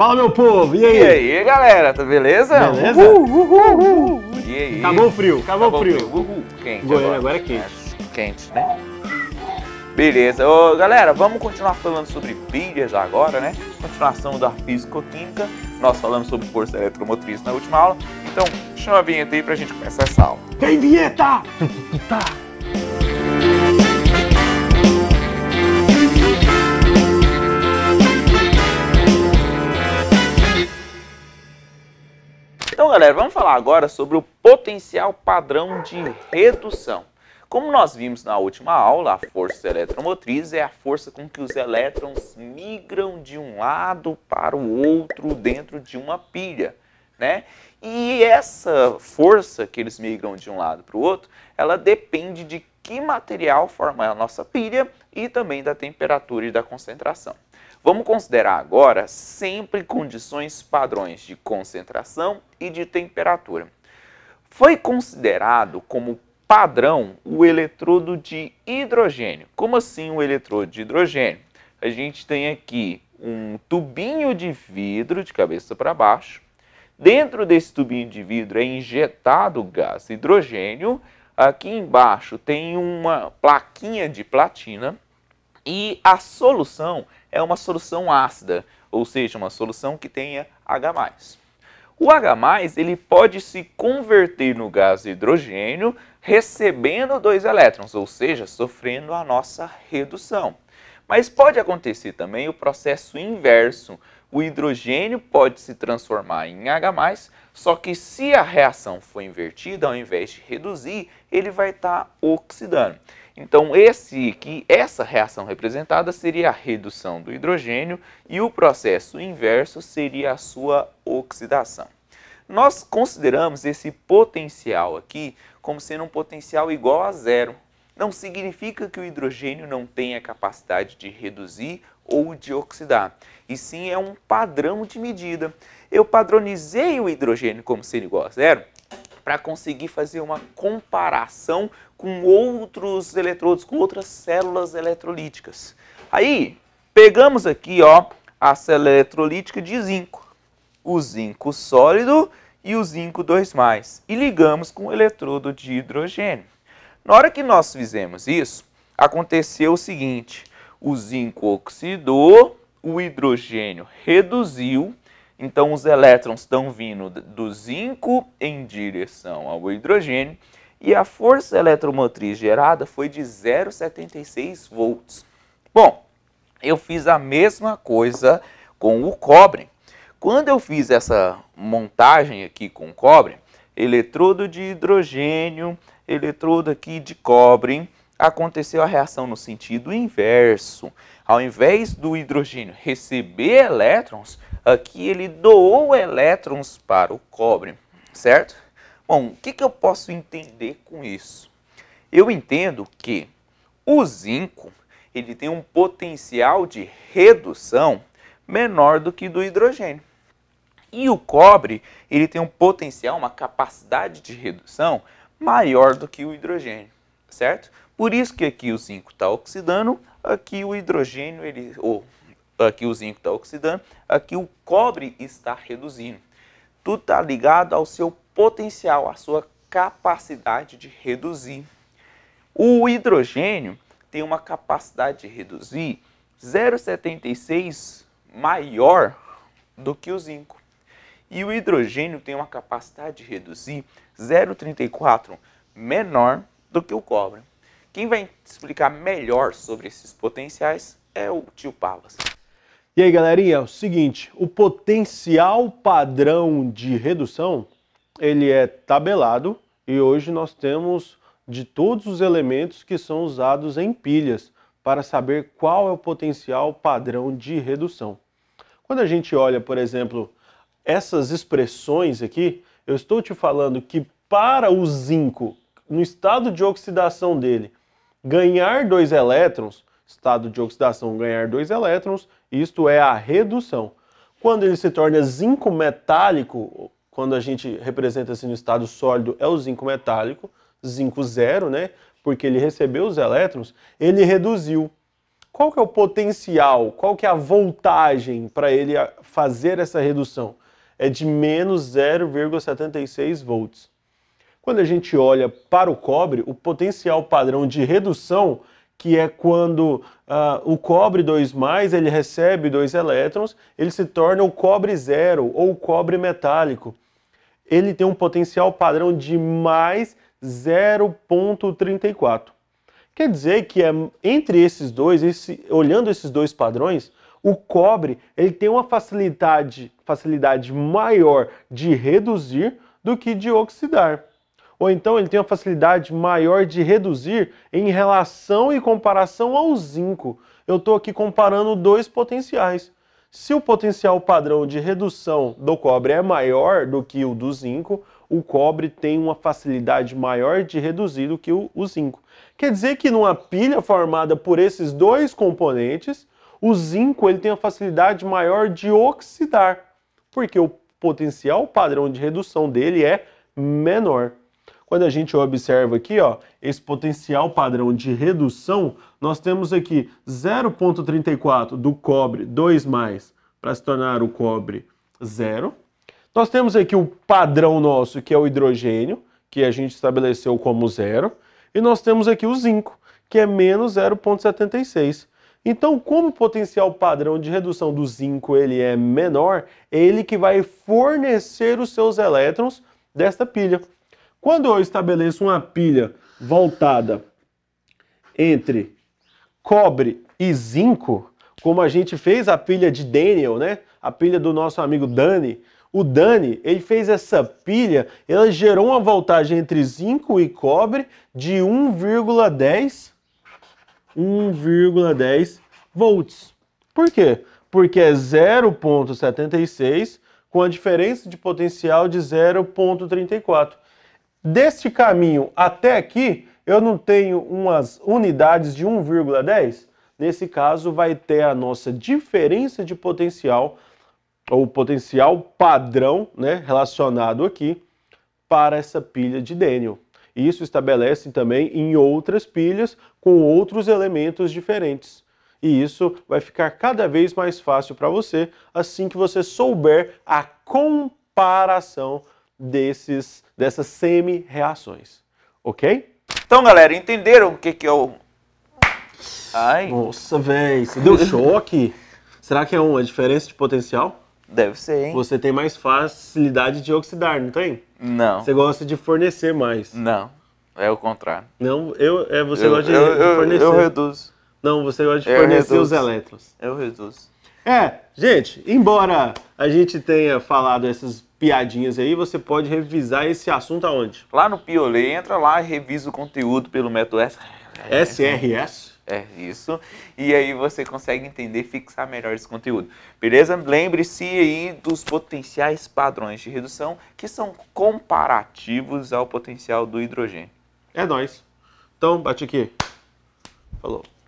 Fala, meu povo! E aí? E aí, galera? Tá beleza? Beleza? Uhul, uhul, uhul. E aí? Acabou o frio, acabou, acabou o frio. frio. Uhul. Quente Goiânia agora. agora é quente. É, quente, né? Beleza. Ô, galera, vamos continuar falando sobre pilhas agora, né? Continuação da físico-química. Nós falamos sobre força eletromotriz na última aula. Então, chama a vinheta aí pra gente começar essa aula. Tem vinheta! tá. Então, galera, vamos falar agora sobre o potencial padrão de redução. Como nós vimos na última aula, a força eletromotriz é a força com que os elétrons migram de um lado para o outro dentro de uma pilha, né? E essa força que eles migram de um lado para o outro, ela depende de que material forma a nossa pilha e também da temperatura e da concentração. Vamos considerar agora sempre condições padrões de concentração e de temperatura. Foi considerado como padrão o eletrodo de hidrogênio. Como assim o eletrodo de hidrogênio? A gente tem aqui um tubinho de vidro de cabeça para baixo. Dentro desse tubinho de vidro é injetado gás hidrogênio. Aqui embaixo tem uma plaquinha de platina e a solução é uma solução ácida, ou seja, uma solução que tenha H+. O H+, ele pode se converter no gás hidrogênio recebendo dois elétrons, ou seja, sofrendo a nossa redução. Mas pode acontecer também o processo inverso, o hidrogênio pode se transformar em H+, só que se a reação for invertida, ao invés de reduzir, ele vai estar tá oxidando. Então, esse que essa reação representada seria a redução do hidrogênio e o processo inverso seria a sua oxidação. Nós consideramos esse potencial aqui como sendo um potencial igual a zero. Não significa que o hidrogênio não tenha capacidade de reduzir ou de oxidar, e sim é um padrão de medida. Eu padronizei o hidrogênio como sendo igual a zero para conseguir fazer uma comparação com outros eletrodos, com outras células eletrolíticas. Aí, pegamos aqui ó, a célula eletrolítica de zinco, o zinco sólido e o zinco 2, e ligamos com o eletrodo de hidrogênio. Na hora que nós fizemos isso, aconteceu o seguinte: o zinco oxidou, o hidrogênio reduziu, então os elétrons estão vindo do zinco em direção ao hidrogênio e a força eletromotriz gerada foi de 0,76 volts. Bom, eu fiz a mesma coisa com o cobre. Quando eu fiz essa montagem aqui com cobre, eletrodo de hidrogênio, eletrodo aqui de cobre, aconteceu a reação no sentido inverso. Ao invés do hidrogênio receber elétrons, aqui ele doou elétrons para o cobre, certo? Bom, o que, que eu posso entender com isso? Eu entendo que o zinco ele tem um potencial de redução menor do que do hidrogênio. E o cobre, ele tem um potencial, uma capacidade de redução maior do que o hidrogênio, certo? Por isso que aqui o zinco está oxidando, aqui o hidrogênio, ele, ou aqui o zinco está oxidando, aqui o cobre está reduzindo. Tudo está ligado ao seu potencial, à sua capacidade de reduzir. O hidrogênio tem uma capacidade de reduzir 0,76 maior do que o zinco. E o hidrogênio tem uma capacidade de reduzir 0,34 menor do que o cobre. Quem vai explicar melhor sobre esses potenciais é o tio Pavas. E aí, galerinha, é o seguinte, o potencial padrão de redução, ele é tabelado e hoje nós temos de todos os elementos que são usados em pilhas para saber qual é o potencial padrão de redução. Quando a gente olha, por exemplo, essas expressões aqui, eu estou te falando que para o zinco, no estado de oxidação dele, ganhar dois elétrons, estado de oxidação ganhar dois elétrons, isto é a redução. Quando ele se torna zinco metálico, quando a gente representa assim no estado sólido, é o zinco metálico, zinco zero, né? Porque ele recebeu os elétrons, ele reduziu. Qual que é o potencial, qual que é a voltagem para ele fazer essa redução? É de menos 0,76 volts. Quando a gente olha para o cobre, o potencial padrão de redução, que é quando uh, o cobre 2, ele recebe dois elétrons, ele se torna o cobre zero ou cobre metálico. Ele tem um potencial padrão de mais 0,34. Quer dizer que é, entre esses dois, esse, olhando esses dois padrões, o cobre ele tem uma facilidade, facilidade maior de reduzir do que de oxidar ou então ele tem uma facilidade maior de reduzir em relação e comparação ao zinco. Eu estou aqui comparando dois potenciais. Se o potencial padrão de redução do cobre é maior do que o do zinco, o cobre tem uma facilidade maior de reduzir do que o, o zinco. Quer dizer que numa pilha formada por esses dois componentes, o zinco ele tem a facilidade maior de oxidar, porque o potencial padrão de redução dele é menor. Quando a gente observa aqui, ó, esse potencial padrão de redução, nós temos aqui 0,34 do cobre 2 mais para se tornar o cobre 0. Nós temos aqui o padrão nosso, que é o hidrogênio, que a gente estabeleceu como zero. E nós temos aqui o zinco, que é menos 0,76. Então, como o potencial padrão de redução do zinco ele é menor, é ele que vai fornecer os seus elétrons desta pilha. Quando eu estabeleço uma pilha voltada entre cobre e zinco, como a gente fez a pilha de Daniel, né? A pilha do nosso amigo Dani. O Dani, ele fez essa pilha, ela gerou uma voltagem entre zinco e cobre de 1,10 1,10 volts. Por quê? Porque é 0,76 com a diferença de potencial de 0,34. Deste caminho até aqui, eu não tenho umas unidades de 1,10? Nesse caso, vai ter a nossa diferença de potencial, ou potencial padrão né, relacionado aqui, para essa pilha de Daniel. Isso estabelece também em outras pilhas com outros elementos diferentes. E isso vai ficar cada vez mais fácil para você assim que você souber a comparação desses, dessas semi-reações. Ok? Então, galera, entenderam o que, que é o. Ai. Nossa, velho, você deu choque. Será que é uma diferença de potencial? Deve ser, hein? Você tem mais facilidade de oxidar, não tem? Não. Você gosta de fornecer mais. Não. É o contrário. Não, eu, é, você eu, gosta de, eu, fornecer. Eu reduzo. Não, você gosta de fornecer os elétrons. Eu reduzo. É, gente, embora a gente tenha falado essas piadinhas aí, você pode revisar esse assunto aonde? Lá no Piolê, entra lá e revisa o conteúdo pelo método S... SRS. Né? É isso. E aí você consegue entender fixar melhor esse conteúdo. Beleza? Lembre-se aí dos potenciais padrões de redução que são comparativos ao potencial do hidrogênio. É nóis. Então, bate aqui. Falou.